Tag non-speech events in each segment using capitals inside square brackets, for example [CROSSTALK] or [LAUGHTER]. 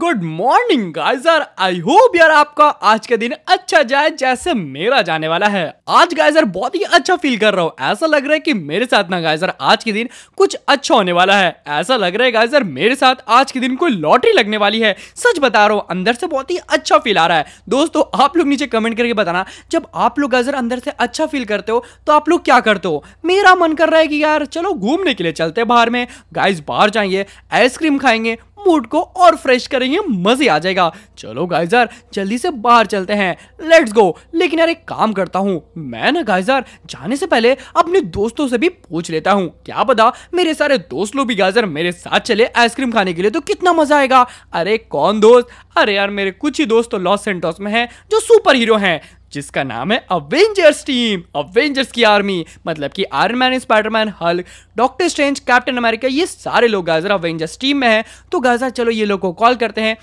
Good morning geyser यार I hope यार आपका आज का दिन अच्छा जाए जैसे मेरा जाने वाला है आज गाइजर बहुत ही अच्छा फील कर रहा हूँ ऐसा लग रहा है कि मेरे साथ ना गाइजर आज के दिन कुछ अच्छा होने वाला है ऐसा लग रहा है गाइजर मेरे साथ आज के दिन कोई लॉटरी लगने वाली है सच बता रहा हूँ अंदर से बहुत ही अच्छा फील आ रहा है दोस्तों आप लोग नीचे कमेंट करके बताना जब आप लोग गाइजर अंदर से अच्छा फील करते हो तो आप लोग क्या करते हो मेरा मन कर रहा है कि यार चलो घूमने के लिए चलते बाहर में गाइज बाहर जाएंगे आइसक्रीम खाएंगे मूड को और फ्रेश करेंगे मजे आ जाएगा चलो गाइजर जल्दी से बाहर चलते हैं लेट्स गो लेकिन यार एक काम करता हूँ मैं ना गाइजर जाने से पहले अपने दोस्तों से भी पूछ लेता हूँ क्या पता मेरे सारे दोस्त लोग भी गाइजर मेरे साथ चले आइसक्रीम खाने के लिए तो कितना मजा आएगा अरे कौन दोस्त अरे यार मेरे कुछ ही दोस्त तो लॉस सेंटोस में है जो सुपर हीरो हैं जिसका नाम है अवेंजर्स टीम अवेंजर्स की आर्मी मतलब कि Iron Man spiderman Hulk doctor Strange captain America ये सारे लोग गाजर अवेंजर्स टीम में हैं तो गाजर चलो ये लोग को कॉल करते हैं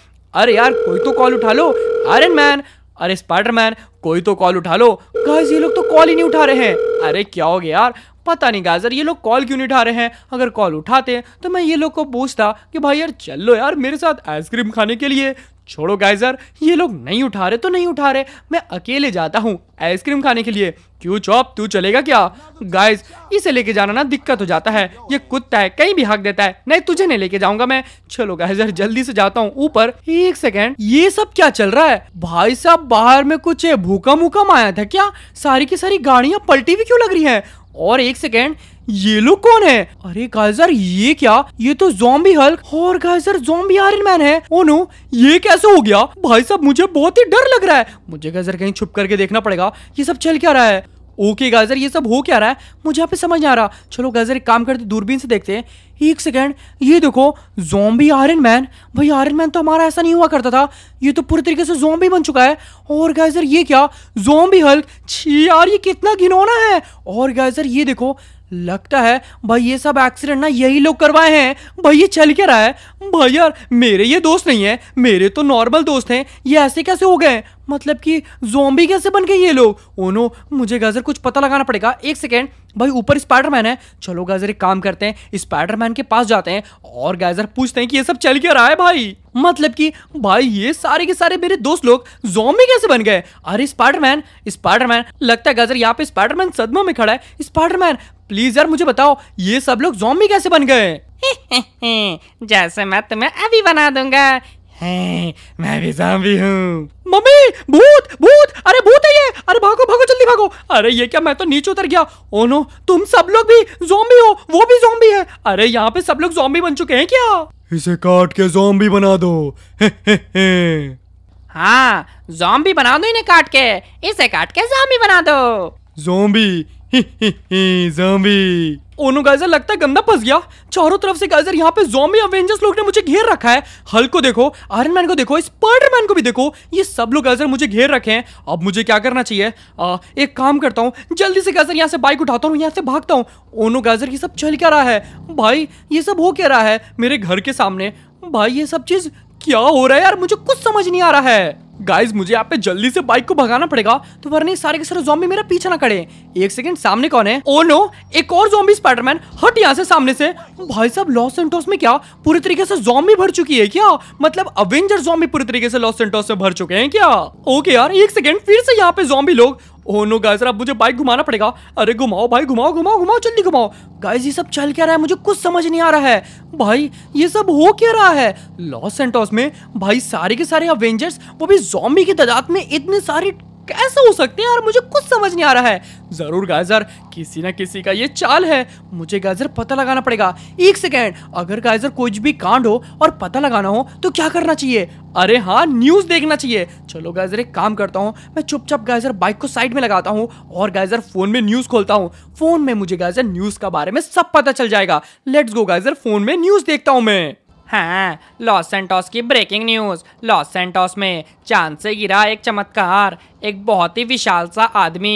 अरे यार कोई तो कॉल उठा लो आयरन मैन अरे स्पाइडरमैन कोई तो कॉल उठा लो गाइस ये लोग तो कॉल ही नहीं उठा रहे हैं अरे क्या हो गया यार पता नहीं गाजर ये लोग कॉल क्यों नहीं उठा रहे हैं अगर कॉल उठाते तो मैं ये लोग को पूछता कि भाई यार चल लो यार मेरे साथ आइसक्रीम खाने के लिए छोड़ो गाइजर ये लोग नहीं उठा रहे तो नहीं उठा रहे मैं अकेले जाता हूँ आइसक्रीम खाने के लिए क्यों चौप तू चलेगा क्या गाइज इसे लेके जाना ना दिक्कत हो जाता है ये कुत्ता है कहीं भी हक देता है नहीं तुझे नहीं लेके जाऊंगा मैं चलो गाइजर जल्दी से जाता हूँ ऊपर एक सेकेंड ये सब क्या चल रहा है भाई साहब बाहर में कुछ भूकम वूकम आया था क्या सारी की सारी गाड़िया पलटी हुई क्यों लग रही है और एक सेकेंड ये लोग कौन है अरे गाइजर ये क्या ये तो जोम्बी हल्क और गाइजर जोम्बी आयरन मैन है ओ नो ये कैसे हो गया भाई साहब मुझे बहुत ही डर लग रहा है मुझे गाइजर कहीं छुप करके देखना पड़ेगा ये सब चल क्या रहा है ओके गाजर ये सब हो क्या रहा है मुझे यहाँ पे समझ आ रहा चलो गाजर एक काम करते दूरबीन से देखते हैं एक सेकेंड ये देखो जोम्बी आयरन मैन भाई आयरन मैन तो हमारा ऐसा नहीं हुआ करता था ये तो पूरी तरीके से जोम्बी बन चुका है और गाजर ये क्या जोम्बी हल्क छी यार ये कितना घिनौना है और गाजर ये देखो लगता है भाई ये सब एक्सीडेंट ना यही लोग करवाए हैं भाई ये चल क्या रहा है भाई यार मेरे ये दोस्त नहीं है मेरे तो नॉर्मल दोस्त हैं ये ऐसे कैसे हो गए मतलब कि जोम्बी कैसे बन गए ये लोग ओ नो मुझे गाजर कुछ पता लगाना पड़ेगा एक सेकेंड भाई ऊपर स्पाइडरमैन है चलो गाजर एक काम करते हैं स्पाइडरमैन के पास जाते हैं और गाजर पूछते हैं कि ये सब चल क्या रहा है भाई मतलब कि भाई ये सारे के सारे मेरे दोस्त लोग जोम्बी कैसे बन गए अरे स्पाइडरमैन स्पाइडरमैन लगता है गाजर यहाँ पे स्पाइडरमैन सदमा में खड़ा है स्पाइडरमैन प्लीज यार मुझे बताओ ये सब लोग जॉम्बी कैसे बन गए [LAUGHS] जैसे मैं तुम्हें अभी बना दूंगा मैं भी जॉम्बी हूँ मम्मी भूत भूत अरे भूत है ये अरे भागो भागो जल्दी भागो अरे ये क्या मैं तो नीचे उतर गया ओ नो तुम सब लोग भी जॉम्बी हो वो भी जॉम्बी है अरे यहाँ पे सब लोग जॉम्बी बन चुके हैं क्या इसे काट के जॉम्बी बना दो [LAUGHS] हाँ जॉम्बी बना दो इन्हें काट के इसे काट के जॉम्बी बना दो जोम्बी ज़ॉम्बी [LAUGHS] ओनो गाइजर लगता है गंदा फंस गया चारों तरफ से गाइजर यहाँ पे जॉम्बी अवेंजर्स लोग ने मुझे घेर रखा है हल को देखो आयरन मैन को देखो स्पाइडरमैन को भी देखो ये सब लोग गाइजर मुझे घेर रखे हैं अब मुझे क्या करना चाहिए आ, एक काम करता हूँ जल्दी से गाइजर यहाँ से बाइक उठाता हूँ यहाँ से भागता हूँ ओनो गाइजर ये सब चल क्या रहा है भाई ये सब हो क्या रहा है मेरे घर के सामने भाई ये सब चीज़ क्या हो रहा है यार मुझे कुछ समझ नहीं आ रहा है गाइज मुझे यहाँ पे जल्दी से बाइक को भगाना पड़ेगा तो वरना सारे के सारे जॉम्बी मेरा पीछा ना करे एक सेकंड सामने कौन है ओ oh नो एक और जॉम्बी स्पाइडरमैन हट यहाँ से सामने से भाई साहब लॉस सेंटोस में क्या पूरी तरीके से जॉम्बी भर चुकी है क्या मतलब अवेंजर जॉम्बी पूरी तरीके से लॉस सेंटोस में भर चुके हैं क्या ओके यार एक सेकेंड फिर से यहाँ पे जॉम्बी लोग ओह नो गाइस अब मुझे बाइक घुमाना पड़ेगा अरे घुमाओ भाई घुमाओ घुमाओ घुमाओ जल्दी घुमाओ गाइस ये सब चल क्या रहा है मुझे कुछ समझ नहीं आ रहा है भाई ये सब हो क्या रहा है लॉस सेंटोस में भाई सारे के सारे अवेंजर्स वो भी जॉम्बी की तादाद में इतने सारे कैसे हो सकते हैं यार मुझे कुछ समझ नहीं आ रहा है जरूर गाइजर किसी ना किसी का ये चाल है मुझे गाइजर पता लगाना पड़ेगा एक सेकेंड अगर गाइजर कुछ भी कांड हो और पता लगाना हो तो क्या करना चाहिए अरे हाँ न्यूज देखना चाहिए चलो गाइजर एक काम करता हूँ मैं चुपचाप गाइजर बाइक को साइड में लगाता हूँ और गाइजर फोन में न्यूज खोलता हूँ फोन में मुझे गाइजर न्यूज का बारे में सब पता चल जाएगा लेट्स गो गाइजर फोन में न्यूज देखता हूँ मैं हैं लॉस सेंटोस की ब्रेकिंग न्यूज़ लॉस सेंटोस में चांद से गिरा एक चमत्कार एक बहुत ही विशाल सा आदमी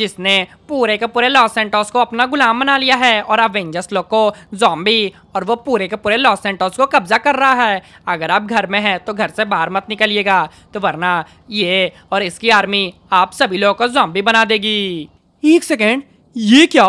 जिसने पूरे के पूरे लॉस सेंटोस को अपना गुलाम बना लिया है और अवेंजर्स लोग को जॉम्बी और वो पूरे के पूरे लॉस सेंटोस को कब्जा कर रहा है अगर आप घर में हैं तो घर से बाहर मत निकलिएगा तो वरना ये और इसकी आर्मी आप सभी लोगों को जॉम्बी बना देगी एक सेकेंड ये क्या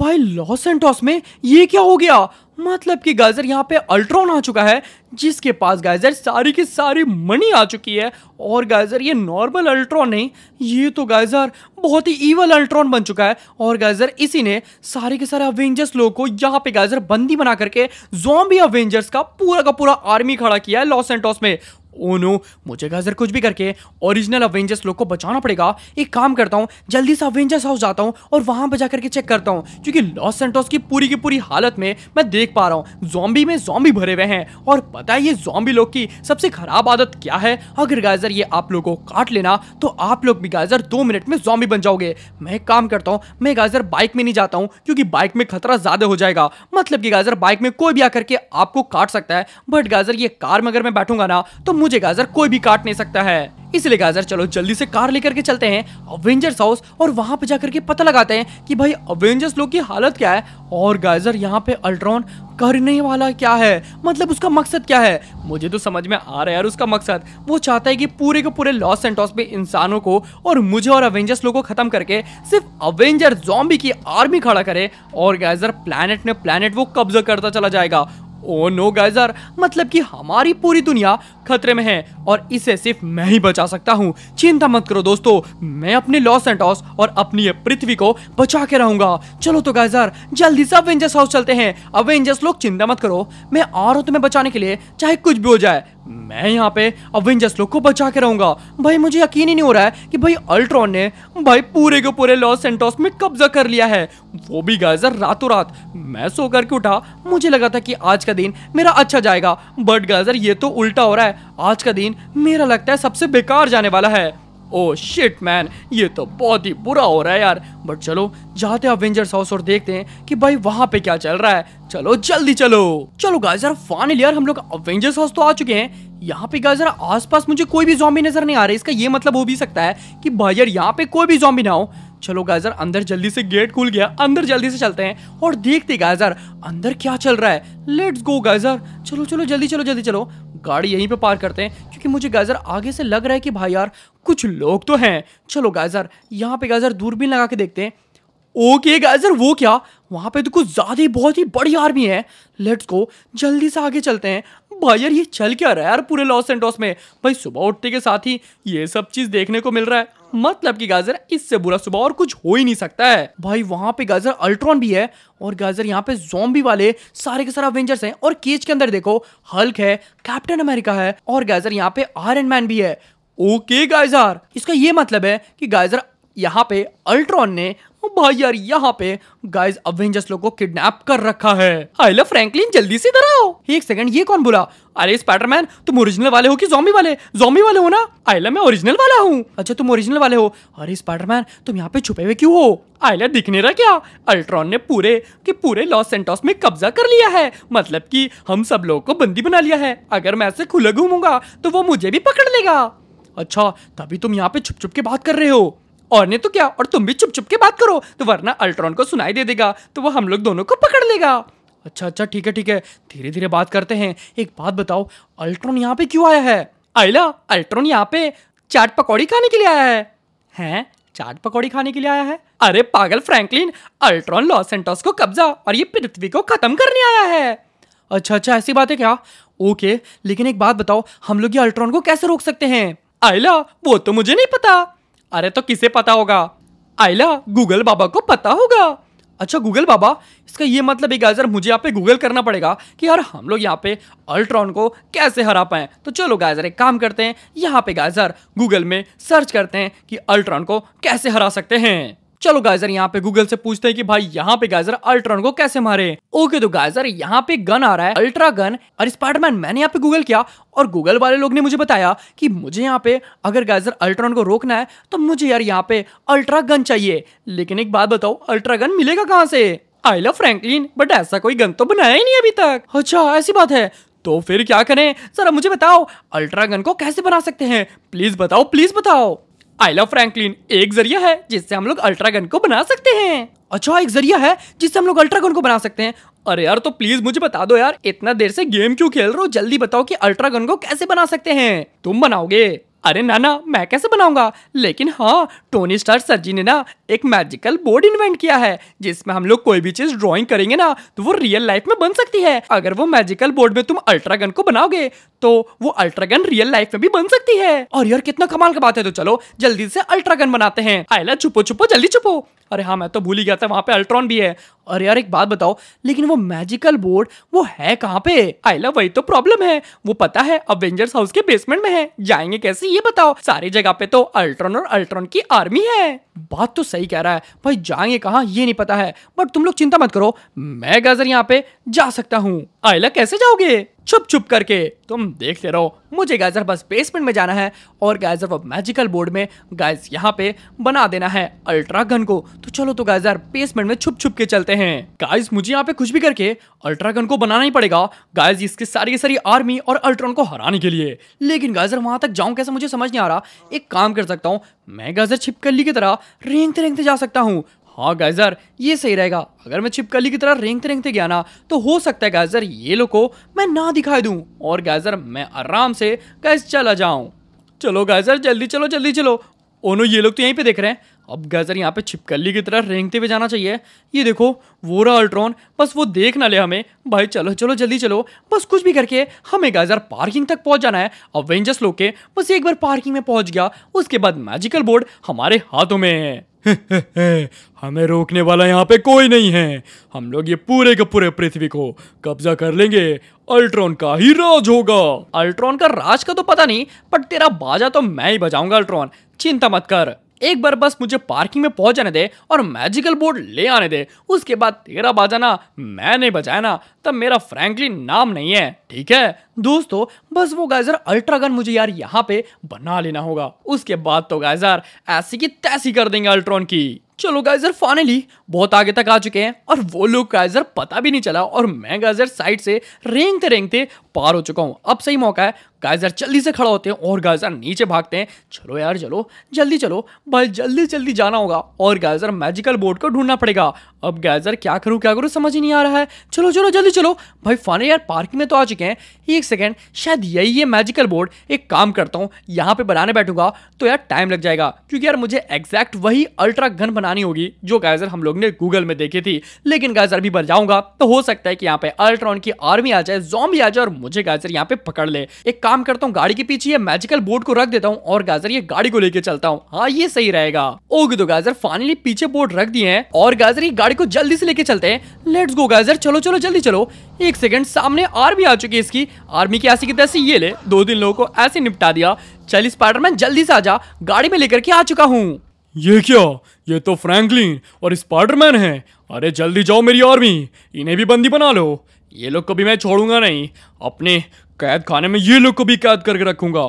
भाई लॉस सेंटोस में ये क्या हो गया मतलब कि गाइजर यहाँ पे अल्ट्रॉन आ चुका है जिसके पास गाइजर सारी की सारी मनी आ चुकी है और गाइजर ये नॉर्मल अल्ट्रॉन नहीं ये तो गाइजर बहुत ही ईवल अल्ट्रॉन बन चुका है और गाइजर इसी ने सारे के सारे अवेंजर्स लोग को यहाँ पे गाइजर बंदी बना करके जोम्बी अवेंजर्स का पूरा का पूरा आर्मी खड़ा किया है लॉस एंटॉस में ओ oh नो मुझे गाजर कुछ भी करके ओरिजिनल अवेंजर्स लोग को बचाना पड़ेगा एक काम करता हूँ जल्दी से अवेंजर्स हाउस जाता हूँ और वहाँ पर जाकर के चेक करता हूँ क्योंकि लॉस सेंटोस की पूरी की पूरी हालत में मैं देख पा रहा हूँ जॉम्बी में जॉम्बी भरे हुए हैं और पता है ये जॉम्बी लोग की सबसे खराब आदत क्या है अगर गाजर ये आप लोगों को काट लेना तो आप लोग भी गाजर दो मिनट में जॉम्बी बन जाओगे मैं एक काम करता हूँ मैं गाजर बाइक में नहीं जाता हूँ क्योंकि बाइक में खतरा ज़्यादा हो जाएगा मतलब कि गाजर बाइक में कोई भी आकर के आपको काट सकता है बट गाजर ये कार में अगर मैं बैठूंगा ना तो मुझे गाजर कोई भी काट नहीं सकता है इसलिए गाजर चलो जल्दी से कार लेकर के चलते हैं अवेंजर्स हाउस और वहां पे जाकर के पता लगाते हैं कि भाई अवेंजर्स लोग की हालत क्या है और गाजर यहाँ पे अल्ट्रॉन करने वाला क्या है मतलब उसका मकसद क्या है मुझे तो समझ में आ रहा है यार उसका मकसद वो चाहता है कि पूरे के पूरे लॉस सेंटोस में इंसानों को और मुझे और अवेंजर्स लोगों को खत्म करके सिर्फ अवेंजर जॉम्बी की आर्मी खड़ा करे और गाजर प्लानट ने प्लानट वो कब्जा करता चला जाएगा ओ नो गाइजर मतलब कि हमारी पूरी दुनिया खतरे में है और इसे सिर्फ मैं ही बचा सकता हूँ चिंता मत करो दोस्तों मैं अपने लॉस एंटॉस और अपनी पृथ्वी को बचा के रहूंगा चलो तो गाइजर जल्दी से अवेंजर्स हाउस चलते हैं अवेंजर्स लोग चिंता मत करो मैं आ रहा हूँ तुम्हें बचाने के लिए चाहे कुछ भी हो जाए मैं यहाँ पे अवेंजर्स लोग को बचा के रहूंगा भाई मुझे यकीन ही नहीं हो रहा है कि भाई अल्ट्रॉन ने भाई पूरे के पूरे लॉस एंटॉस में कब्जा कर लिया है वो भी गाइजर रातों रात मैं सो करके उठा मुझे लगा था कि आज का दिन मेरा अच्छा जाएगा बट गजर ये तो उल्टा हो रहा है आज का दिन मेरा लगता है सबसे बेकार जाने वाला है ओ शिट मैन ये तो बहुत ही बुरा हो रहा है यार बट चलो जाते हैं अवेंजर्स हाउस और देखते हैं कि भाई वहाँ पे क्या चल रहा है चलो जल्दी चलो चलो गाइस यार फाइनली यार हम लोग अवेंजर्स हाउस तो आ चुके हैं यहाँ पे गाइस यार आसपास मुझे कोई भी जॉम्बी नजर नहीं आ रहा इसका ये मतलब हो भी सकता है कि भाई यार यहाँ पे कोई भी जॉम्बी ना हो चलो गाजर अंदर जल्दी से गेट खुल गया अंदर जल्दी से चलते हैं और देखते गाजर अंदर क्या चल रहा है लेट्स गो गाजर चलो चलो जल्दी चलो जल्दी चलो गाड़ी यहीं पे पार करते हैं क्योंकि मुझे गाजर आगे से लग रहा है कि भाई यार कुछ लोग तो हैं चलो गाजर यहाँ पे गाजर दूरबीन लगा के देखते हैं ओके okay, गाजर वो क्या वहाँ पे तो कुछ ज़्यादा ही बहुत ही बड़ी आर्मी है लेट्स गो जल्दी से आगे चलते हैं भाई यार ये चल क्या रहा है यार पूरे लॉस एंडोस में भाई सुबह उठते के साथ ही ये सब चीज़ देखने को मिल रहा है मतलब कि गाजर इससे बुरा सुबह और कुछ हो ही नहीं सकता है भाई वहां पे गाजर अल्ट्रॉन भी है और गाजर यहाँ पे जोम्बी वाले सारे के सारे अवेंजर्स हैं और केज के अंदर देखो हल्क है कैप्टन अमेरिका है और गाजर यहाँ पे आयरन मैन भी है ओके गाइजर इसका ये मतलब है कि गाइजर यहाँ पे अल्ट्रॉन ने भाई यार यहाँ पे गाइस अवेंजर्स लोग को किडनैप कर रखा है आइला फ्रैंकलिन जल्दी से इधर आओ एक सेकंड ये कौन बोला अरे स्पाइडरमैन तुम ओरिजिनल वाले हो कि जॉम्बी वाले जॉम्बी वाले हो ना आइला मैं ओरिजिनल वाला हूँ अच्छा तुम ओरिजिनल वाले हो अरे स्पाइडरमैन तुम यहाँ पे छुपे हुए क्यों हो आइला दिख नहीं रहा क्या अल्ट्रॉन ने पूरे के पूरे लॉस सेंटोस में कब्जा कर लिया है मतलब कि हम सब लोगों को बंदी बना लिया है अगर मैं ऐसे खुला घूमूंगा तो वो मुझे भी पकड़ लेगा अच्छा तभी तुम यहाँ पे छुप छुप के बात कर रहे हो और ने तो क्या और तुम भी चुप चुप के बात करो तो वरना अल्ट्रॉन को सुनाई दे देगा तो वो हम लोग दोनों को पकड़ लेगा अच्छा अच्छा ठीक है ठीक है धीरे धीरे बात करते हैं एक बात बताओ अल्ट्रॉन यहाँ पे क्यों आया है आइला अल्ट्रॉन यहाँ पे चाट पकौड़ी खाने के लिए आया है हैं चाट पकौड़ी खाने के लिए आया है अरे पागल फ्रैंकलिन अल्ट्रॉन लॉस एंटोस को कब्जा और ये पृथ्वी को खत्म करने आया है अच्छा अच्छा ऐसी बात है क्या ओके लेकिन एक बात बताओ हम लोग ये अल्ट्रॉन को कैसे रोक सकते हैं आइला वो तो मुझे नहीं पता अरे तो किसे पता होगा आइला गूगल बाबा को पता होगा अच्छा गूगल बाबा इसका ये मतलब है गाइजर मुझे यहाँ पे गूगल करना पड़ेगा कि यार हम लोग यहाँ पे अल्ट्रॉन को कैसे हरा पाएं तो चलो गाइजर एक काम करते हैं यहाँ पे गाइजर गूगल में सर्च करते हैं कि अल्ट्रॉन को कैसे हरा सकते हैं चलो गाइजर यहाँ पे गूगल से पूछते हैं कि भाई यहाँ पे गाइजर अल्ट्रॉन को कैसे मारे ओके तो गाइजर यहाँ पे गन आ रहा है अल्ट्रा गन और स्पाइडरमैन मैंने यहाँ पे गूगल किया और गूगल वाले लोग ने मुझे बताया कि मुझे यहाँ पे अगर गाइजर अल्ट्रॉन को रोकना है तो मुझे यार यहाँ पे अल्ट्रा गन चाहिए लेकिन एक बात बताओ अल्ट्रा गन मिलेगा कहाँ से आई लव फ्रेंकलीन बट ऐसा कोई गन तो बनाया ही नहीं अभी तक अच्छा ऐसी बात है तो फिर क्या करें जरा मुझे बताओ अल्ट्रा गन को कैसे बना सकते हैं प्लीज बताओ प्लीज बताओ आइला फ्रैंकलिन एक जरिया है जिससे हम लोग अल्ट्रागन को बना सकते हैं अच्छा एक जरिया है जिससे हम लोग अल्ट्रागन को बना सकते हैं अरे यार तो प्लीज मुझे बता दो यार इतना देर से गेम क्यों खेल रहे हो जल्दी बताओ कि अल्ट्रागन को कैसे बना सकते हैं तुम बनाओगे अरे नाना मैं कैसे बनाऊंगा लेकिन हाँ टोनी स्टार सर जी ने ना एक मैजिकल बोर्ड इन्वेंट किया है जिसमें हम लोग कोई भी चीज ड्राइंग करेंगे ना तो वो रियल लाइफ में बन सकती है अगर वो मैजिकल बोर्ड में तुम अल्ट्रा गन को बनाओगे तो वो अल्ट्रा गन रियल लाइफ में भी बन सकती है और यार कितना कमाल का बात है तो चलो जल्दी से अल्ट्रा गन बनाते हैं आयला छुपो छुपो जल्दी छुपो अरे हाँ मैं तो भूल ही गया था वहाँ पे अल्ट्रॉन भी है और यार एक बात बताओ लेकिन वो मैजिकल बोर्ड वो है कहाँ पे लव वही तो प्रॉब्लम है वो पता है अवेंजर्स हाउस के बेसमेंट में है जाएंगे कैसे ये बताओ सारी जगह पे तो अल्ट्रॉन और अल्ट्रॉन की आर्मी है बात तो सही कह रहा है भाई जाएंगे कहाँ ये नहीं पता है बट तुम लोग चिंता मत करो मैं गाजर यहाँ पे जा सकता हूँ आयला कैसे जाओगे चुप चुप करके तुम देखते रहो मुझे गाइजर बस बेसमेंट में जाना है और गाइजर वो मैजिकल बोर्ड में गाइज यहाँ पे बना देना है अल्ट्रा गन को तो चलो तो गाइजर बेसमेंट में छुप छुप के चलते हैं गाइस मुझे यहाँ पे कुछ भी करके अल्ट्रागन को बनाना ही पड़ेगा गाइस इसके सारी की सारी आर्मी और अल्ट्रॉन को हराने के लिए लेकिन गाइजर वहां तक जाऊं कैसे मुझे समझ नहीं आ रहा एक काम कर सकता हूँ मैं गाइजर छिपकली की तरह रेंगते रेंगते जा सकता हूँ हाँ गाइजर ये सही रहेगा अगर मैं छिपकली की तरह रेंगते रेंगते गया ना तो हो सकता है गाइजर ये लोग को मैं ना दिखाई दू और गाइजर मैं आराम से गैस चला जाऊं चलो गाइजर जल्दी चलो जल्दी चलो ओनो ये लोग तो यहीं पे देख रहे हैं अब गैजर यहाँ पे छिपकली की तरह रेंगते हुए जाना चाहिए ये देखो वो रहा अल्ट्रॉन बस वो देख ना ले हमें भाई चलो चलो जल्दी चलो बस कुछ भी करके हमें गैजर पार्किंग तक पहुँच जाना है अवेंजर्स लोग के बस एक बार पार्किंग में पहुँच गया उसके बाद मैजिकल बोर्ड हमारे हाथों में है [LAUGHS] हमें रोकने वाला यहाँ पे कोई नहीं है हम लोग ये पूरे के पूरे पृथ्वी को कब्जा कर लेंगे अल्ट्रॉन का ही राज होगा अल्ट्रॉन का राज का तो पता नहीं पर तेरा बाजा तो मैं ही बजाऊंगा अल्ट्रॉन चिंता मत कर एक बार बस मुझे पार्किंग में पहुंच जाने दे और मैजिकल बोर्ड ले आने दे उसके बाद तेरा बजाना मैं नहीं बजाना तब मेरा फ्रैंकली नाम नहीं है ठीक है दोस्तों बस वो गाइजर अल्ट्रा गन मुझे यार यहाँ पे बना लेना होगा उसके बाद तो गाइजर ऐसी की तैसी कर देंगे अल्ट्रॉन की चलो गाइजर फाइनली बहुत आगे तक आ चुके हैं और वो लोग गाइजर पता भी नहीं चला और मैं गाइजर साइड से रेंगते रेंगते पार हो चुका हूँ अब सही मौका है गाइजर जल्दी से खड़ा होते हैं और गाइजर नीचे भागते हैं चलो यार चलो जल्दी चलो भाई जल्दी जल्दी जाना होगा और गाइजर मैजिकल बोर्ड को ढूंढना पड़ेगा अब गाइजर क्या करूँ क्या करूँ समझ ही नहीं आ रहा है चलो चलो जल्दी चलो भाई फाइनली यार पार्क में तो आ चुके हैं एक सेकेंड शायद यही है मैजिकल बोर्ड एक काम करता हूँ यहाँ पर बनाने बैठूंगा तो यार टाइम लग जाएगा क्योंकि यार मुझे एग्जैक्ट वही अल्ट्रा गन बना बनानी होगी जो गाइजर हम लोग ने गूगल में देखी थी लेकिन गाइजर अभी बन जाऊंगा तो हो सकता है कि यहाँ पे अल्ट्रॉन की आर्मी आ जाए जो आ जाए और मुझे गाइजर यहाँ पे पकड़ ले एक काम करता हूँ गाड़ी के पीछे ये मैजिकल बोर्ड को रख देता हूँ और गाइजर ये गाड़ी को लेके चलता हूँ हाँ ये सही रहेगा ओके तो गाइजर फाइनली पीछे बोर्ड रख दिए है और गाइजर ये गाड़ी को जल्दी से लेके चलते हैं लेट्स गो गाइजर चलो चलो जल्दी चलो एक सेकंड सामने आर्मी आ चुकी है इसकी आर्मी की ऐसी की तैसी ये ले दो दिन लोगों को ऐसे निपटा दिया चल स्पाइडरमैन जल्दी से आ जा गाड़ी में लेकर के आ चुका हूँ ये क्या ये तो फ्रैंकलिन और स्पाइडरमैन है अरे जल्दी जाओ मेरी आर्मी इन्हें भी बंदी बना लो ये लोग को भी मैं छोड़ूंगा नहीं अपने कैद खाने में ये लोग को भी कैद करके रखूंगा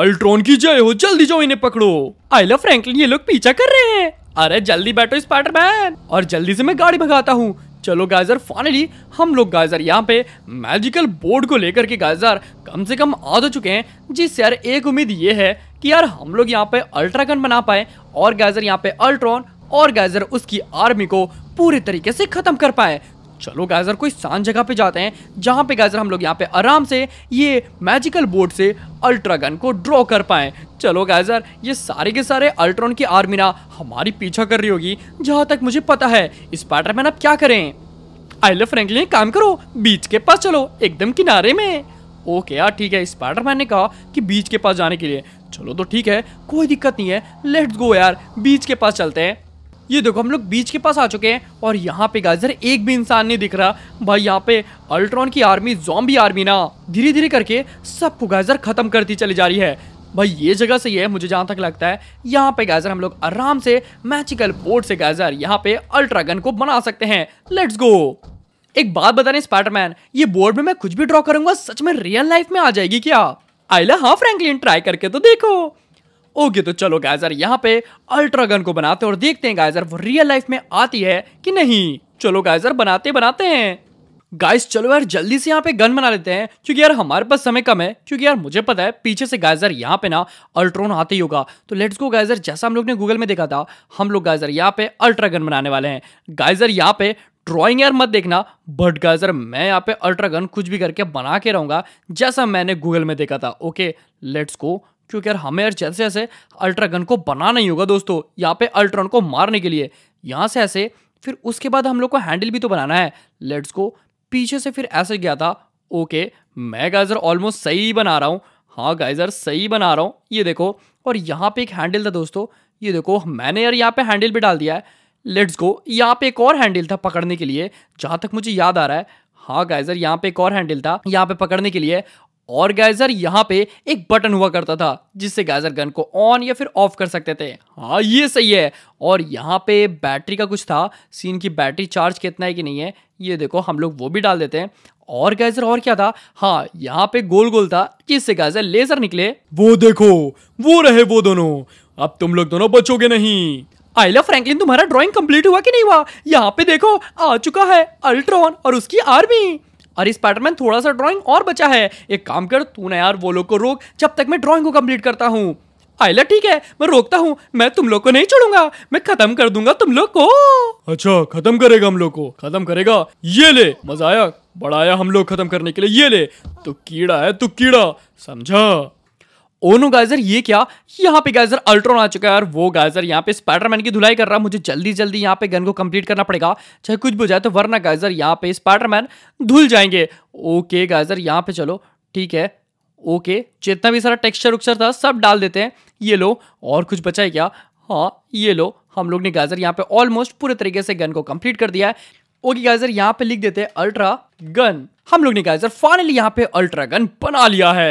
अल्ट्रॉन की जय हो जल्दी जाओ इन्हें पकड़ो आई लव फ्रैंकलिन ये लोग पीछा कर रहे हैं अरे जल्दी बैठो स्पाइडरमैन और जल्दी से मैं गाड़ी भगाता हूँ चलो गाजर फाइनली हम लोग गाजर यहाँ पे मैजिकल बोर्ड को लेकर के गाजर कम से कम आ तो चुके हैं जिससे यार एक उम्मीद ये है कि यार हम लोग यहाँ पे गन बना पाए और गैजर यहाँ पे अल्ट्रॉन और गैजर उसकी आर्मी को पूरे तरीके से खत्म कर पाए चलो गैजर कोई शांत जगह पे जाते हैं जहाँ पे गैजर हम लोग यहाँ पे आराम से ये मैजिकल बोर्ड से अल्ट्रा गन को ड्रॉ कर पाए चलो गाइजर ये सारे के सारे अल्ट्रॉन की आर्मी ना हमारी पीछा कर रही होगी जहाँ तक मुझे पता है स्पाइडरमैन आप क्या करें आई लव फ्रेंकली काम करो बीच के पास चलो एकदम किनारे में ओके यार ठीक है स्पाइडरमैन ने कहा कि बीच के पास जाने के लिए चलो तो ठीक है कोई दिक्कत नहीं है लेट्स गो यार बीच के पास चलते हैं ये देखो हम लोग बीच के पास आ चुके हैं और यहाँ पे गाजर एक भी इंसान नहीं दिख रहा भाई यहाँ पे अल्ट्रॉन की आर्मी जॉम्बी आर्मी ना धीरे धीरे करके सबको गाजर खत्म करती चली जा रही है भाई ये जगह सही है मुझे जहाँ तक लगता है यहाँ पे गाजर हम लोग आराम से मैजिकल बोर्ड से गाजर यहाँ पे अल्ट्रा गन को बना सकते हैं लेट्स गो एक बात बता रहे स्पाइडरमैन ये बोर्ड में मैं कुछ भी ड्रॉ करूंगा सच में रियल लाइफ में आ जाएगी क्या आइला हाँ फ्रैंकलिन ट्राई करके तो देखो ओके तो चलो गाइजर यहाँ पे अल्ट्रा गन को बनाते हैं और देखते हैं गाइजर वो रियल लाइफ में आती है कि नहीं चलो गाइजर बनाते बनाते हैं गाइस चलो यार जल्दी से यहाँ पे गन बना लेते हैं क्योंकि यार हमारे पास समय कम है क्योंकि यार मुझे पता है पीछे से गाइजर यहाँ पे ना अल्ट्रोन आते ही होगा तो लेट्स गो गाइजर जैसा हम लोग ने गूगल में देखा था हम लोग गाइजर यहाँ पे अल्ट्रा गन बनाने वाले हैं गाइजर यहाँ पे ड्रॉइंग यार मत देखना बट गाजर मैं यहाँ पे अल्ट्रा गन कुछ भी करके बना के रहूँगा जैसा मैंने गूगल में देखा था ओके लेट्स गो क्योंकि यार हमें यार जैसे जैसे अल्ट्रा गन को बनाना ही होगा दोस्तों यहाँ पे अल्ट्रॉन को मारने के लिए यहाँ से ऐसे फिर उसके बाद हम लोग को हैंडल भी तो बनाना है लेट्स को पीछे से फिर ऐसे गया था ओके मैं गाइजर ऑलमोस्ट सही बना रहा हूँ हाँ गाइजर सही बना रहा हूँ ये देखो और यहाँ पे एक हैंडल था दोस्तों ये देखो मैंने यार यहाँ पे हैंडल भी डाल दिया है लेट्स गो यहाँ पे एक और हैंडल था पकड़ने के लिए जहां तक मुझे याद आ रहा है हाँ गाइजर यहाँ पे एक और हैंडल था यहाँ पे पकड़ने के लिए और गाइजर यहाँ पे एक बटन हुआ करता था जिससे गाइजर गन को ऑन या फिर ऑफ कर सकते थे हाँ ये सही है और यहाँ पे बैटरी का कुछ था सीन की बैटरी चार्ज कितना है कि नहीं है ये देखो हम लोग वो भी डाल देते हैं और गाइजर और क्या था हाँ यहाँ पे गोल गोल था जिससे गाइजर लेजर निकले वो देखो वो रहे वो दोनों अब तुम लोग दोनों बचोगे नहीं आइला फ्रैंकलिन तुम्हारा ड्राइंग कंप्लीट हुआ कि नहीं हुआ यहाँ पे देखो आ चुका है अल्ट्रॉन और उसकी आर्मी और इस पैटर्न थोड़ा सा ड्राइंग और बचा है एक काम कर तू ना यार वो लोग को रोक जब तक मैं ड्राइंग को कंप्लीट करता हूँ आइला ठीक है मैं रोकता हूँ मैं तुम लोग को नहीं छोड़ूंगा मैं खत्म कर दूंगा तुम लोग को अच्छा खत्म करेगा हम लोग को खत्म करेगा ये ले मजा आया बढ़ाया हम लोग खत्म करने के लिए ये ले तू कीड़ा है तू कीड़ा समझा ओनो गाइजर ये क्या यहाँ पे गाइजर अल्ट्रॉन आ चुका है और वो गाइजर यहाँ पे स्पाइडरमैन की धुलाई कर रहा है मुझे जल्दी जल्दी यहाँ पे गन को कंप्लीट करना पड़ेगा चाहे कुछ भी हो जाए तो वरना गाइजर यहाँ पे स्पाइडरमैन धुल जाएंगे ओके गाइजर यहाँ पे चलो ठीक है ओके जितना भी सारा टेक्सचर उक्सर था सब डाल देते हैं ये लो और कुछ बचा है क्या हाँ ये लो हम लोग ने गाइजर यहाँ पे ऑलमोस्ट पूरे तरीके से गन को कंप्लीट कर दिया है ओके गाइजर यहाँ पे लिख देते हैं अल्ट्रा गन हम लोग ने गाइजर फाइनली यहाँ पे अल्ट्रा गन बना लिया है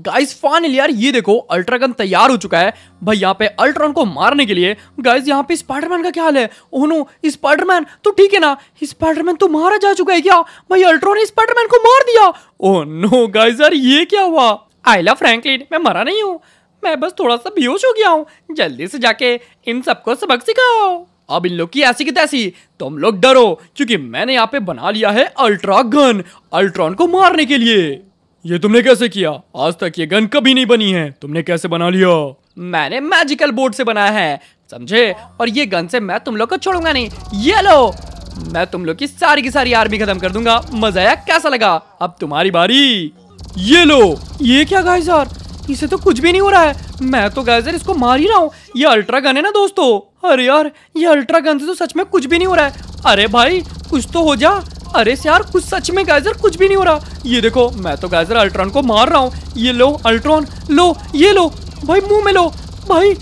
गाइस फाइनली यार ये देखो अल्ट्रागन तैयार हो चुका है भाई यहाँ पे अल्ट्रॉन को मारने के लिए गाइस यहाँ पे स्पाइडरमैन का क्या हाल है ओह नो स्पाइडरमैन तो ठीक है ना स्पाइडरमैन तो मारा जा चुका है क्या भाई अल्ट्रॉन ने स्पाइडरमैन को मार दिया ओह नो गाइस यार ये क्या हुआ आई लव फ्रैंकलिन मैं मरा नहीं हूँ मैं बस थोड़ा सा बेहोश हो गया हूँ जल्दी से जाके इन सबको सबक सिखाओ अब इन लोग की ऐसी की तैसी तुम लोग डरो क्योंकि मैंने यहाँ पे बना लिया है अल्ट्रा गन अल्ट्रॉन को मारने के लिए ये तुमने कैसे किया आज तक ये गन कभी नहीं बनी है तुमने कैसे बना लिया मैंने मैजिकल बोर्ड से बनाया है समझे और ये गन से मैं तुम लोग को छोड़ूंगा नहीं ये लो मैं तुम लोग की सारी की सारी आर्मी खत्म कर दूंगा मजा आया कैसा लगा अब तुम्हारी बारी ये लो ये क्या गाइस यार इसे तो कुछ भी नहीं हो रहा है मैं तो गाइस यार इसको मार ही रहा हूँ ये अल्ट्रा गन है ना दोस्तों अरे यार ये अल्ट्रा गन से तो सच में कुछ भी नहीं हो रहा है अरे भाई कुछ तो हो जा अरे यार कुछ सच में गाइजर कुछ भी नहीं हो रहा ये देखो मैं तो गाइजर अल्ट्रॉन को मार रहा हूँ ये लो अल्ट्रॉन लो ये लो भाई मुंह में लो भाई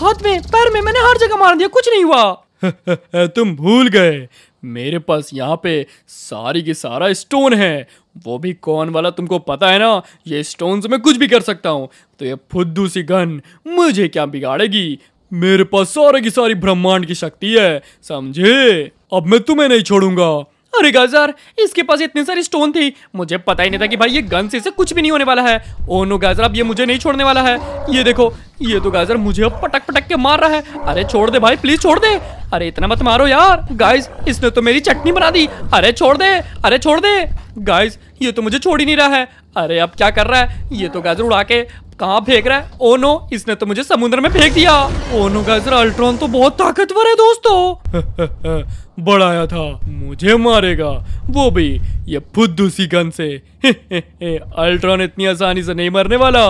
हाथ में पैर में मैंने हर जगह मार दिया कुछ नहीं हुआ [LAUGHS] तुम भूल गए मेरे पास यहाँ पे सारी की सारा स्टोन है वो भी कौन वाला तुमको पता है ना ये स्टोन से मैं कुछ भी कर सकता हूँ तो ये फुद्दू सी गन मुझे क्या बिगाड़ेगी मेरे पास सारे की सारी ब्रह्मांड की शक्ति है समझे अब मैं तुम्हें नहीं छोड़ूंगा अरे गाजर इसके पास इतने सारे स्टोन थी मुझे पता ही नहीं था कि भाई ये गन से इसे कुछ भी नहीं होने वाला है ओ नो गाजर अब ये मुझे नहीं छोड़ने वाला है ये देखो ये तो गाजर मुझे अब पटक पटक के मार रहा है अरे छोड़ दे भाई प्लीज छोड़ दे अरे इतना मत मारो यार गाइस इसने तो मेरी चटनी बना दी अरे छोड़ दे अरे छोड़ दे गाइस ये तो मुझे छोड़ ही नहीं रहा है अरे अब क्या कर रहा है ये तो गाजर उड़ा के कहाँ फेंक रहा है ओ oh नो इसने तो मुझे समुद्र में फेंक दिया ओ नो गाजर अल्ट्रॉन तो बहुत ताकतवर है दोस्तों [LAUGHS] बढ़ाया था मुझे मारेगा वो भी ये खुद गन से [LAUGHS] अल्ट्रॉन इतनी आसानी से नहीं मरने वाला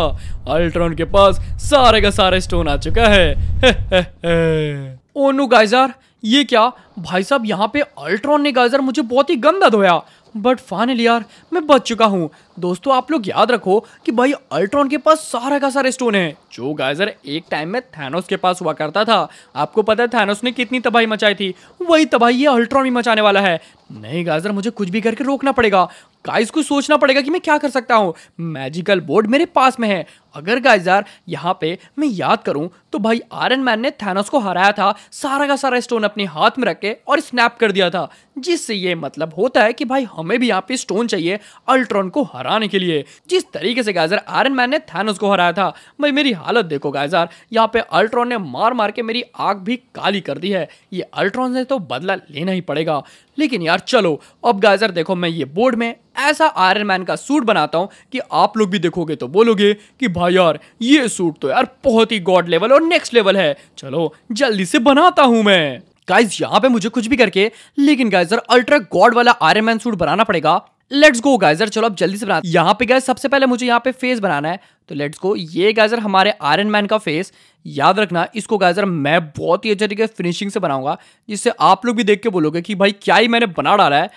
अल्ट्रॉन के पास सारे का सारा स्टोन आ चुका है [LAUGHS] ओ नो गाइजर ये क्या भाई साहब यहाँ पे अल्ट्रॉन ने गाइजर मुझे बहुत ही गंदा धोया बट फाइनली यार मैं बच चुका हूँ दोस्तों आप लोग याद रखो कि भाई अल्ट्रॉन के पास सारा का सारा स्टोन है जो गाइजर एक टाइम में थैनोस के पास हुआ करता था आपको पता है थैनोस ने कितनी तबाही मचाई थी वही तबाही ये अल्ट्रॉन भी मचाने वाला है नहीं गाजर मुझे कुछ भी करके रोकना पड़ेगा गाइस को सोचना पड़ेगा कि मैं क्या कर सकता हूँ मैजिकल बोर्ड मेरे पास में है अगर यार यहाँ पे मैं याद करूँ तो भाई आयरन मैन ने थैनोस को हराया था सारा का सारा स्टोन अपने हाथ में रख के और स्नैप कर दिया था जिससे ये मतलब होता है कि भाई हमें भी यहाँ पे स्टोन चाहिए अल्ट्रॉन को हराने के लिए जिस तरीके से गाइजर आयरन मैन ने थैनोस को हराया था भाई मेरी हालत देखो गाइजार यहाँ पे अल्ट्रॉन ने मार मार के मेरी आग भी काली कर दी है ये अल्ट्रॉन से तो बदला लेना ही पड़ेगा लेकिन यार चलो अब गाइजर देखो मैं ये बोर्ड में ऐसा आयरन मैन का सूट बनाता हूँ कि आप लोग भी देखोगे तो बोलोगे कि भाई भाई हाँ यार ये सूट तो यार बहुत ही गॉड लेवल और नेक्स्ट लेवल है चलो जल्दी से बनाता हूँ मैं गाइज यहाँ पे मुझे कुछ भी करके लेकिन गाइज यार अल्ट्रा गॉड वाला आर एम सूट बनाना पड़ेगा लेट्स गो गाइजर चलो अब जल्दी से बना यहाँ पे गाइज सबसे पहले मुझे यहाँ पे फेस बनाना है तो लेट्स गो ये गाइजर हमारे आयरन मैन का फेस याद रखना इसको गाइजर मैं बहुत ही अच्छे तरीके फिनिशिंग से बनाऊंगा जिससे आप लोग भी देख के बोलोगे कि भाई क्या ही मैंने बना डाला है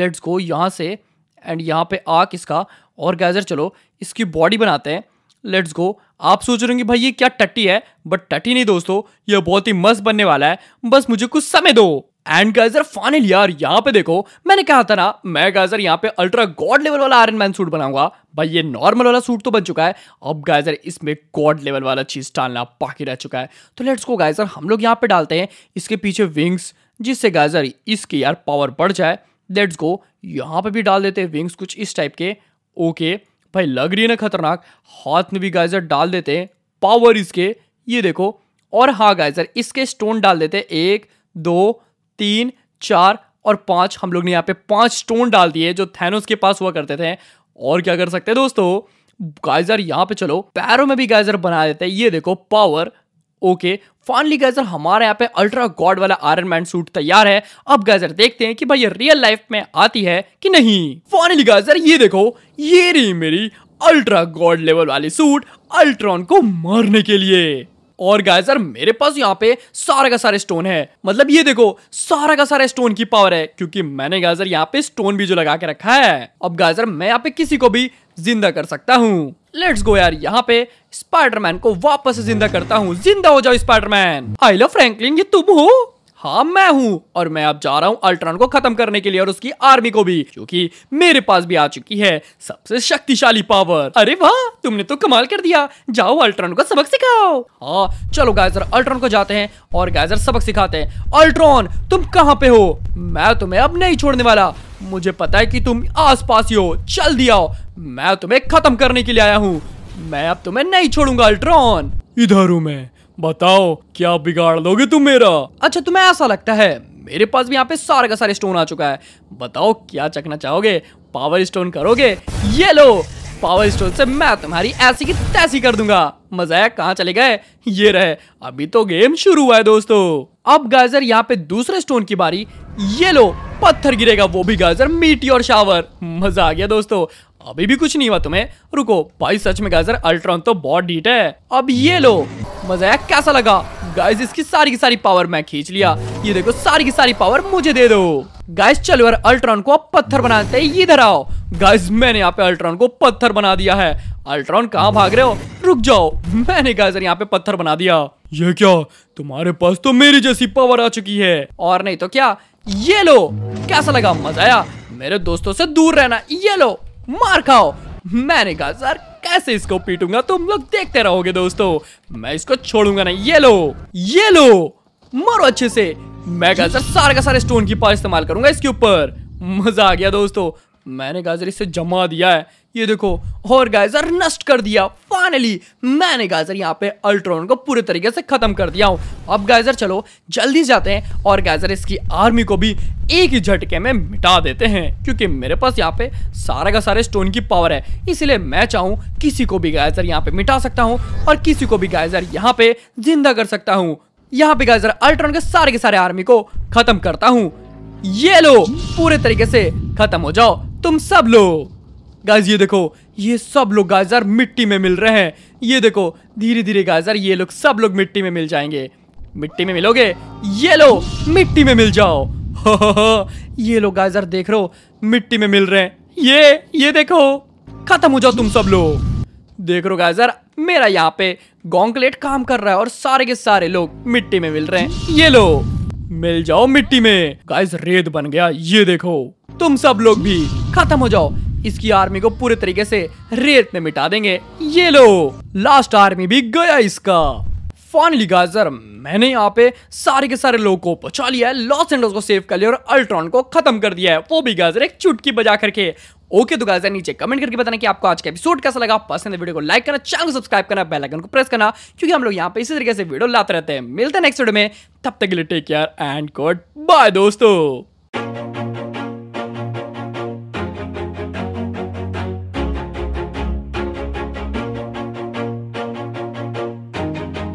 लेट्स गो यहाँ से एंड यहाँ पे आ किसका और गाइजर चलो इसकी बॉडी बनाते हैं लेट्स गो आप सोच रहे होंगे भाई ये क्या टट्टी है बट टट्टी नहीं दोस्तों ये बहुत ही मस्त बनने वाला है बस मुझे कुछ समय दो एंड गाइजर फाइनल यार यहाँ पे देखो मैंने कहा था ना मैं गाइजर यहाँ पे अल्ट्रा गॉड लेवल वाला आयरन मैन सूट बनाऊंगा भाई ये नॉर्मल वाला सूट तो बन चुका है अब गाइजर इसमें गॉड लेवल वाला चीज डालना बाकी रह चुका है तो लेट्स को गाइजर हम लोग यहाँ पे डालते हैं इसके पीछे विंग्स जिससे गाइजर इसकी यार पावर बढ़ जाए लेट्स गो यहाँ पे भी डाल देते हैं विंग्स कुछ इस टाइप के ओके okay. भाई लग रही है ना खतरनाक हाथ में भी गाइजर डाल देते हैं पावर इसके ये देखो और हाँ गाइजर इसके स्टोन डाल देते हैं एक दो तीन चार और पांच हम लोग ने यहाँ पे पांच स्टोन डाल दिए जो थैनोस के पास हुआ करते थे और क्या कर सकते हैं दोस्तों गाइजर यहाँ पे चलो पैरों में भी गाइजर बना देते हैं ये देखो पावर ओके फाइनली गैजर हमारे यहाँ पे अल्ट्रा गॉड वाला आयरन मैन सूट तैयार है अब गैजर देखते हैं कि भाई ये रियल लाइफ में आती है कि नहीं फाइनली गैजर ये देखो ये रही मेरी अल्ट्रा गॉड लेवल वाली सूट अल्ट्रॉन को मारने के लिए और गाइस यार मेरे पास यहाँ पे सारा का सारा स्टोन है मतलब ये देखो सारा का सारा स्टोन की पावर है क्योंकि मैंने गाजर यहाँ पे स्टोन भी जो लगा के रखा है अब गाजर मैं यहाँ पे किसी को भी जिंदा कर सकता हूँ लेट्स गो यार यहाँ पे स्पाइडरमैन को वापस जिंदा करता हूँ जिंदा हो जाओ स्पाइडरमैन आई लव फ्रैंकलिन ये तुम हो हाँ मैं हूँ और मैं अब जा रहा हूँ अल्ट्रॉन को खत्म करने के लिए और उसकी आर्मी को भी क्योंकि मेरे पास भी आ चुकी है सबसे शक्तिशाली पावर अरे वाह तुमने तो कमाल कर दिया जाओ अल्ट्रॉन को सबक सिखाओ हाँ चलो गाइजर अल्ट्रॉन को जाते हैं और गाइजर सबक सिखाते हैं अल्ट्रॉन तुम कहाँ पे हो मैं तुम्हें अब नहीं छोड़ने वाला मुझे पता है कि तुम पास ही हो चल आओ मैं तुम्हें खत्म करने के लिए आया हूँ मैं अब तुम्हें नहीं छोड़ूंगा अल्ट्रॉन इधर हूँ मैं बताओ क्या बिगाड़ लोगे तुम मेरा अच्छा तुम्हें ऐसा लगता है मेरे पास भी यहाँ पे सारे का सारे स्टोन आ चुका है बताओ क्या चखना चाहोगे पावर स्टोन करोगे ये लो पावर स्टोन से मैं तुम्हारी ऐसी की तैसी कर दूंगा मजाक कहाँ चले गए ये रहे अभी तो गेम शुरू हुआ है दोस्तों अब गाजर यहाँ पे दूसरे स्टोन की बारी ये लो पत्थर गिरेगा वो भी गाजर मीटी और शावर मजा आ गया दोस्तों अभी भी कुछ नहीं हुआ तुम्हें रुको भाई सच में गाजर अल्ट्रॉन तो बहुत डीट है अब ये लो मजाक कैसा लगा गाइस इसकी सारी की सारी पावर मैं खींच लिया ये देखो सारी की सारी पावर मुझे दे दो गाइस चलो यार अल्ट्रॉन को अब पत्थर बनाते हैं इधर आओ गाइस मैंने यहाँ पे अल्ट्रॉन को पत्थर बना दिया है अल्ट्रॉन कहाँ भाग रहे हो रुक जाओ मैंने गाइस यहाँ पे पत्थर बना दिया ये क्या तुम्हारे पास तो मेरी जैसी पावर आ चुकी है और नहीं तो क्या ये लो कैसा लगा मजा आया मेरे दोस्तों से दूर रहना ये लो मार खाओ मैंने कहा सर कैसे इसको पीटूंगा तुम लोग देखते रहोगे दोस्तों मैं इसको छोड़ूंगा नहीं ये लो ये लो मरो अच्छे से मैं सर सारे का सारे स्टोन की पार इस्तेमाल करूंगा इसके ऊपर मजा आ गया दोस्तों मैंने गाजर इसे जमा दिया है ये देखो और गाइजर नष्ट कर दिया फाइनली मैंने गाइजर यहाँ पे अल्ट्रॉन को पूरे तरीके से खत्म कर दिया हूँ अब गाइजर चलो जल्दी जाते हैं और गाइजर इसकी आर्मी को भी एक ही झटके में मिटा देते हैं क्योंकि मेरे पास यहाँ पे सारा का सारे स्टोन की पावर है इसलिए मैं चाहूँ किसी को भी गाइजर यहाँ पे मिटा सकता हूँ और किसी को भी गाइजर यहाँ पे जिंदा कर सकता हूँ यहाँ पे गाइजर अल्ट्रॉन के सारे के सारे आर्मी को खत्म करता हूँ ये लो पूरे तरीके से खत्म हो जाओ तुम सब लोग गाइज ये देखो ये सब लोग गाइज यार मिट्टी में मिल रहे हैं ये देखो धीरे धीरे गाइज यार ये लोग सब लोग मिट्टी में मिल जाएंगे मिट्टी में मिलोगे ये लो मिट्टी में मिल जाओ हो हो हो ये लोग गाइज यार देख रहे हो मिट्टी में मिल रहे हैं ये ये देखो खत्म हो जाओ तुम सब लोग देख रहो गाइज यार मेरा यहाँ पे गोंगलेट काम कर रहा है और सारे के सारे लोग मिट्टी में मिल रहे हैं ये लो मिल जाओ मिट्टी में गाइज रेत बन गया ये देखो तुम सब लोग भी खत्म हो जाओ इसकी आर्मी को पूरे तरीके से रेत में मिटा देंगे ये लो लास्ट आर्मी भी गया इसका फाइनली गाजर मैंने यहाँ पे सारे के सारे लोगों को बचा लिया है लॉस एंडल्स को सेव कर लिया और अल्ट्रॉन को खत्म कर दिया है वो भी गाजर एक चुटकी बजा करके ओके तो गाइस नीचे कमेंट करके बताना कि आपको आज का एपिसोड कैसा लगा पसंद है वीडियो को लाइक करना चैनल को सब्सक्राइब करना बेल आइकन को प्रेस करना क्योंकि हम लोग यहाँ पे इसी तरीके से वीडियो लाते रहते हैं मिलते हैं नेक्स्ट वीडियो में तब तक के लिए take care and goodbye दोस्तों